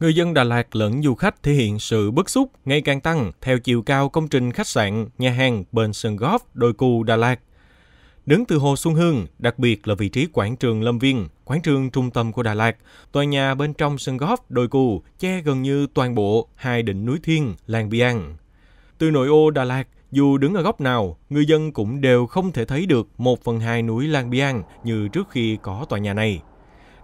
người dân Đà Lạt lẫn du khách thể hiện sự bức xúc ngày càng tăng theo chiều cao công trình khách sạn, nhà hàng bên sân góp đồi cù Đà Lạt. Đứng từ Hồ Xuân Hương, đặc biệt là vị trí quảng trường Lâm Viên, quảng trường trung tâm của Đà Lạt, tòa nhà bên trong sân góp đồi cù che gần như toàn bộ hai đỉnh núi Thiên, làng Biang. Từ nội ô Đà Lạt, dù đứng ở góc nào, người dân cũng đều không thể thấy được một phần hai núi Lan Biang như trước khi có tòa nhà này.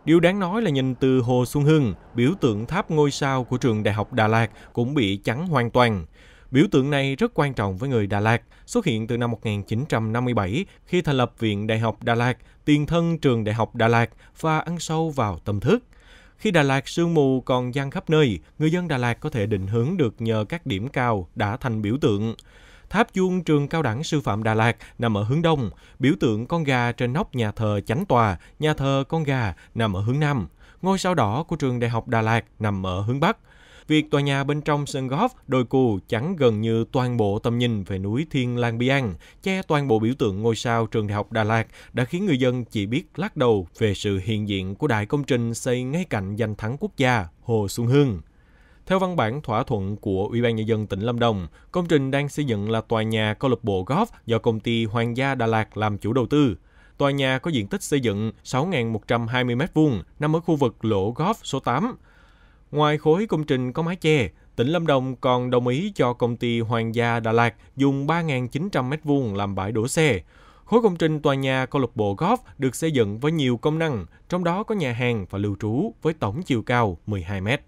Điều đáng nói là nhìn từ Hồ Xuân Hưng, biểu tượng tháp ngôi sao của trường Đại học Đà Lạt cũng bị chắn hoàn toàn. Biểu tượng này rất quan trọng với người Đà Lạt, xuất hiện từ năm 1957 khi thành lập Viện Đại học Đà Lạt, tiền thân trường Đại học Đà Lạt và ăn sâu vào tâm thức. Khi Đà Lạt sương mù còn gian khắp nơi, người dân Đà Lạt có thể định hướng được nhờ các điểm cao đã thành biểu tượng. Tháp chuông trường cao đẳng sư phạm Đà Lạt nằm ở hướng đông, biểu tượng con gà trên nóc nhà thờ chánh tòa, nhà thờ con gà nằm ở hướng nam. Ngôi sao đỏ của trường đại học Đà Lạt nằm ở hướng bắc. Việc tòa nhà bên trong sân golf đồi cù chắn gần như toàn bộ tầm nhìn về núi Thiên Lan Biang, che toàn bộ biểu tượng ngôi sao trường đại học Đà Lạt đã khiến người dân chỉ biết lắc đầu về sự hiện diện của đại công trình xây ngay cạnh danh thắng quốc gia Hồ Xuân Hương. Theo văn bản thỏa thuận của Ủy ban nhân dân tỉnh Lâm Đồng, công trình đang xây dựng là tòa nhà câu lạc bộ golf do công ty Hoàng gia Đà Lạt làm chủ đầu tư. Tòa nhà có diện tích xây dựng 6.120 m2, nằm ở khu vực lỗ golf số 8. Ngoài khối công trình có mái che, tỉnh Lâm Đồng còn đồng ý cho công ty Hoàng gia Đà Lạt dùng 3.900 m2 làm bãi đổ xe. Khối công trình tòa nhà câu lạc bộ golf được xây dựng với nhiều công năng, trong đó có nhà hàng và lưu trú với tổng chiều cao 12 mét.